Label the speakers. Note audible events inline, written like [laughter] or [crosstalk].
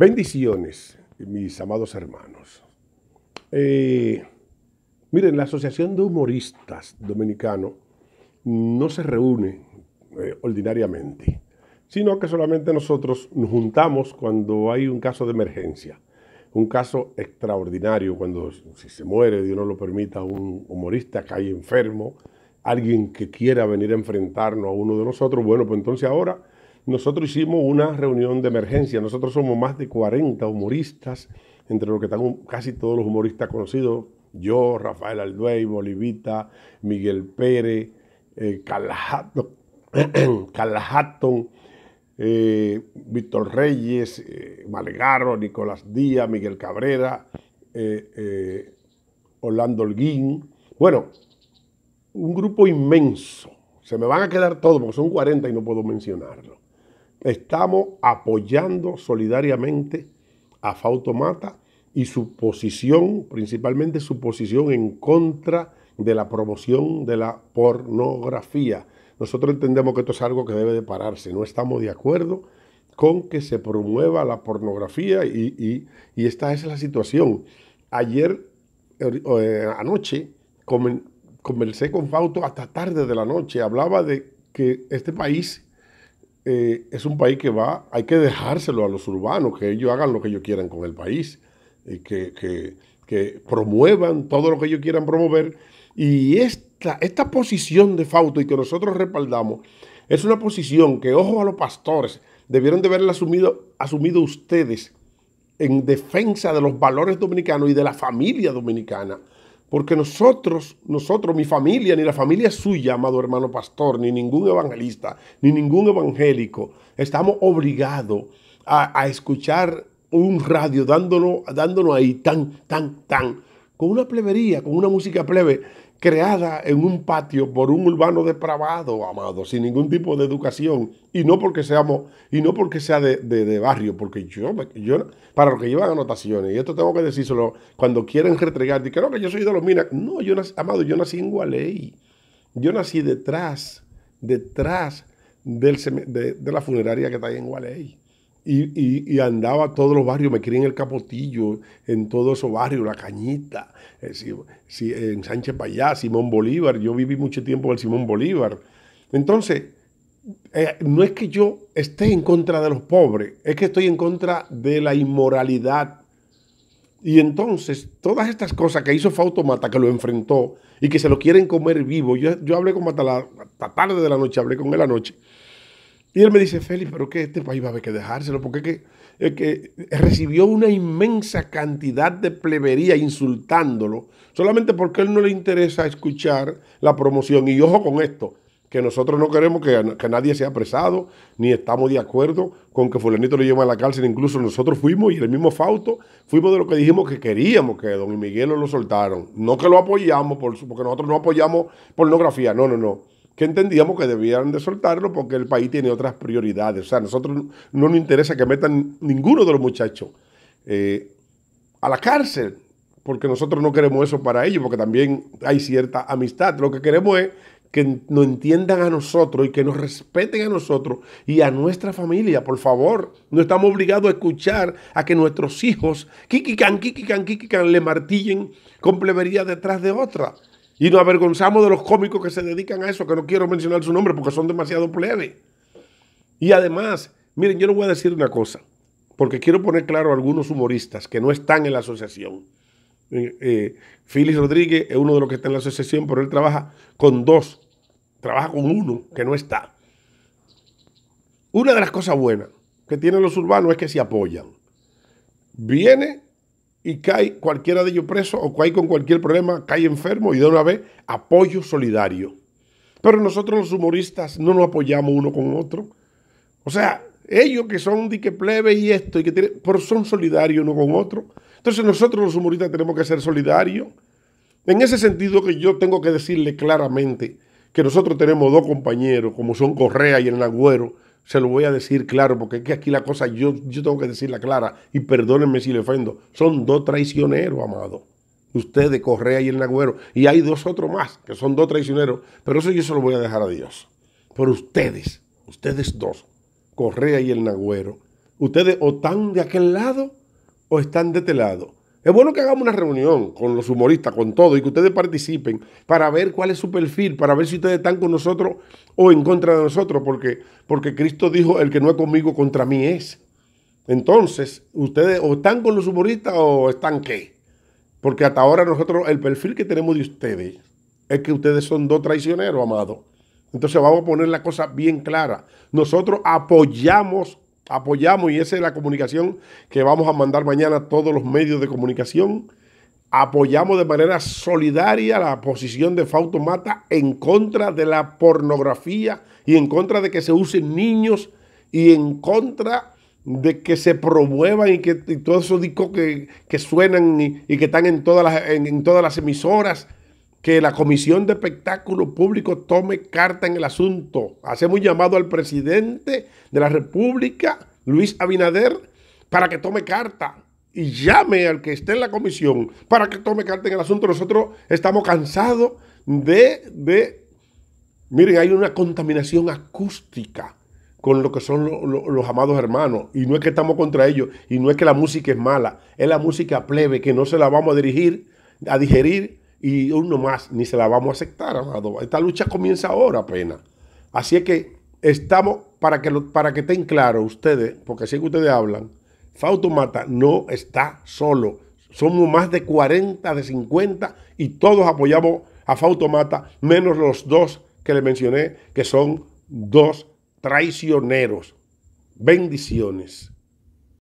Speaker 1: Bendiciones, mis amados hermanos. Eh, miren, la Asociación de Humoristas Dominicano no se reúne eh, ordinariamente, sino que solamente nosotros nos juntamos cuando hay un caso de emergencia, un caso extraordinario, cuando si se muere, Dios no lo permita, un humorista que hay enfermo, alguien que quiera venir a enfrentarnos a uno de nosotros, bueno, pues entonces ahora nosotros hicimos una reunión de emergencia. Nosotros somos más de 40 humoristas, entre los que están casi todos los humoristas conocidos. Yo, Rafael Alduey, Bolivita, Miguel Pérez, eh, Carla [clears throat] eh, Víctor Reyes, malegarro eh, Nicolás Díaz, Miguel Cabrera, Orlando Holguín. Bueno, un grupo inmenso. Se me van a quedar todos, porque son 40 y no puedo mencionarlo estamos apoyando solidariamente a Mata y su posición, principalmente su posición en contra de la promoción de la pornografía. Nosotros entendemos que esto es algo que debe de pararse, no estamos de acuerdo con que se promueva la pornografía y, esta es la situación. Ayer, er, eh, anoche, conversé con Fauto hasta tarde de la noche, hablaba de que este país eh, es un país que va, hay que dejárselo a los urbanos, que ellos hagan lo que ellos quieran con el país, y que, promuevan todo lo que ellos quieran promover. Y esta, esta posición de Fausto y que nosotros respaldamos es una posición que, ojo a los pastores, debieron de haberla asumido, asumido ustedes en defensa de los valores dominicanos y de la familia dominicana porque nosotros, nosotros, mi familia, ni la familia suya, amado hermano pastor, ni ningún evangelista, ni ningún evangélico, estamos obligados a, escuchar un radio dándonos, dándonos ahí tan, tan, tan, con una plebería, con una música plebe creada en un patio por un urbano depravado, amado, sin ningún tipo de educación, y no porque seamos, y no porque sea de, barrio, porque yo, para los que llevan anotaciones, y esto tengo que decírselo, cuando quieren retregar, que no, que yo soy de los minas, no, yo nací, amado, yo nací en Gualey, yo nací detrás, detrás del, de, de la funeraria que está ahí en Gualey. Y, andaba a todos los barrios, me quería en el Capotillo, en todos esos barrios, La Cañita, eh, si, en Sánchez Payá, Simón Bolívar, yo viví mucho tiempo en el Simón Bolívar. Entonces, eh, no es que yo esté en contra de los pobres, es que estoy en contra de la inmoralidad. Y entonces, todas estas cosas que hizo Fautomata, que lo enfrentó y que se lo quieren comer vivo, yo, yo hablé con Mata la, tarde de la noche, hablé con él la noche y él me dice, Félix, pero que este país va a haber que dejárselo, porque que, es que recibió una inmensa cantidad de plebería insultándolo, solamente porque a él no le interesa escuchar la promoción. Y ojo con esto, que nosotros no queremos que, nadie sea apresado, ni estamos de acuerdo con que fulanito lo lleve a la cárcel. Incluso nosotros fuimos, y el mismo Fausto, fuimos de lo que dijimos que queríamos que don Miguel lo soltaron. No que lo apoyamos, porque nosotros no apoyamos pornografía, no, no, no que entendíamos que debían de soltarlo porque el país tiene otras prioridades. O sea, a nosotros no nos interesa que metan ninguno de los muchachos eh, a la cárcel, porque nosotros no queremos eso para ellos, porque también hay cierta amistad. Lo que queremos es que nos entiendan a nosotros y que nos respeten a nosotros y a nuestra familia, por favor. No estamos obligados a escuchar a que nuestros hijos, kiki can, kikikan, le martillen con plebería detrás de otra. Y nos avergonzamos de los cómicos que se dedican a eso, que no quiero mencionar su nombre porque son demasiado plebes. Y además, miren, yo les voy a decir una cosa, porque quiero poner claro a algunos humoristas que no están en la asociación. Eh, eh Rodríguez es uno de los que está en la asociación, pero él trabaja con dos, trabaja con uno que no está. Una de las cosas buenas que tienen los urbanos es que se apoyan. Viene y cae cualquiera de ellos preso o cae con cualquier problema, cae enfermo y de una vez apoyo solidario. Pero nosotros los humoristas no nos apoyamos uno con otro. O sea, ellos que son dique plebe y esto, y que tienen, pero son solidarios uno con otro. Entonces nosotros los humoristas tenemos que ser solidarios. En ese sentido que yo tengo que decirle claramente que nosotros tenemos dos compañeros, como son Correa y el Nagüero, se lo voy a decir claro, porque es aquí la cosa yo, yo tengo que decirla clara, y perdónenme si le ofendo, son dos traicioneros, amado. Ustedes, Correa y el Nagüero, y hay dos otros más, que son dos traicioneros, pero eso yo se lo voy a dejar a Dios. Por ustedes, ustedes dos, Correa y el Nagüero, ustedes o están de aquel lado o están de este lado. Es bueno que hagamos una reunión con los humoristas, con todo, y que ustedes participen para ver cuál es su perfil, para ver si ustedes están con nosotros o en contra de nosotros, porque, porque Cristo dijo, el que no es conmigo, contra mí es. Entonces, ustedes o están con los humoristas o están qué. Porque hasta ahora nosotros, el perfil que tenemos de ustedes es que ustedes son dos traicioneros, amados. Entonces vamos a poner la cosa bien clara. Nosotros apoyamos apoyamos y esa es la comunicación que vamos a mandar mañana a todos los medios de comunicación. Apoyamos de manera solidaria la posición de Fausto Mata en contra de la pornografía y en contra de que se usen niños y en contra de que se promuevan y que todo todos esos discos que, suenan y, que están en todas en todas las emisoras que la Comisión de Espectáculo Público tome carta en el asunto. Hacemos llamado al presidente de la República, Luis Abinader, para que tome carta y llame al que esté en la comisión para que tome carta en el asunto. Nosotros estamos cansados de, de... Miren, hay una contaminación acústica con lo que son los amados hermanos. Y no es que estamos contra ellos, y no es que la música es mala, es la música plebe que no se la vamos a dirigir, a digerir y uno más, ni se la vamos a aceptar, amado. Esta lucha comienza ahora apenas. Así es que estamos, para que, para que estén claros ustedes, porque así que ustedes hablan, Fautomata no está solo. Somos más de 40, de 50 y todos apoyamos a Fautomata, menos los dos que le mencioné, que son dos traicioneros. Bendiciones.